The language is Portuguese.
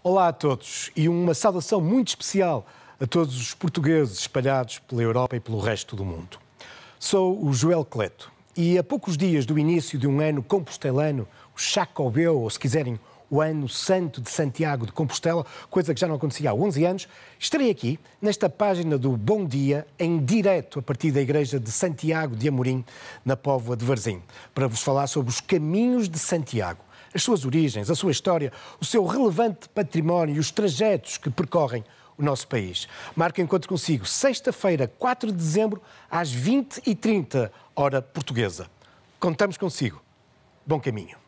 Olá a todos e uma saudação muito especial a todos os portugueses espalhados pela Europa e pelo resto do mundo. Sou o Joel Cleto e a poucos dias do início de um ano compostelano, o Chacobeu, ou se quiserem, o Ano Santo de Santiago de Compostela, coisa que já não acontecia há 11 anos, estarei aqui, nesta página do Bom Dia, em direto a partir da Igreja de Santiago de Amorim, na Póvoa de Varzim, para vos falar sobre os caminhos de Santiago as suas origens, a sua história, o seu relevante património e os trajetos que percorrem o nosso país. Marco encontro consigo sexta-feira, 4 de dezembro, às 20h30, hora portuguesa. Contamos consigo. Bom caminho.